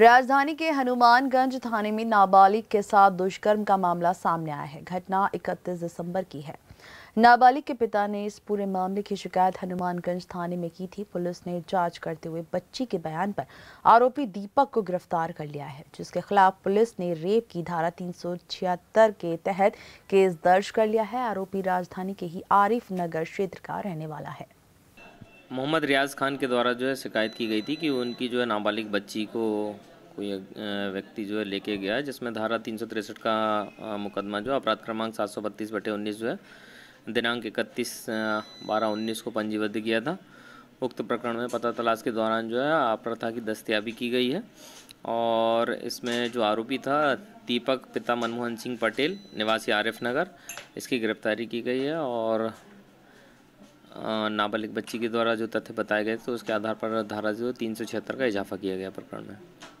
राजधानी के हनुमानगंज थाने में नाबालिग के साथ दुष्कर्म का मामला सामने आया है घटना 31 दिसंबर की है नाबालिग के पिता ने इस पूरे मामले की शिकायत हनुमानगंज थाने में की थी पुलिस ने जांच करते हुए बच्ची के बयान पर आरोपी दीपक को गिरफ्तार कर लिया है जिसके खिलाफ पुलिस ने रेप की धारा तीन के तहत केस दर्ज कर लिया है आरोपी राजधानी के ही आरिफ नगर क्षेत्र का रहने वाला है मोहम्मद रियाज खान के द्वारा जो है शिकायत की गई थी कि उनकी जो है नाबालिग बच्ची को कोई व्यक्ति जो है लेके गया जिसमें धारा तीन का मुकदमा जो अपराध क्रमांक सात सौ बत्तीस बटे उन्नीस जो है दिनांक इकतीस बारह उन्नीस को पंजीबद्ध किया था उक्त प्रकरण में पता तलाश के दौरान जो है अप्रथा की दस्तियाबी की गई है और इसमें जो आरोपी था दीपक पिता मनमोहन सिंह पटेल निवासी आरिफ नगर इसकी गिरफ्तारी की गई है और नाबालिग बच्ची के द्वारा जो तथ्य बताए गए थे तो उसके आधार पर धारा जो तीन का इजाफा किया गया प्रकरण में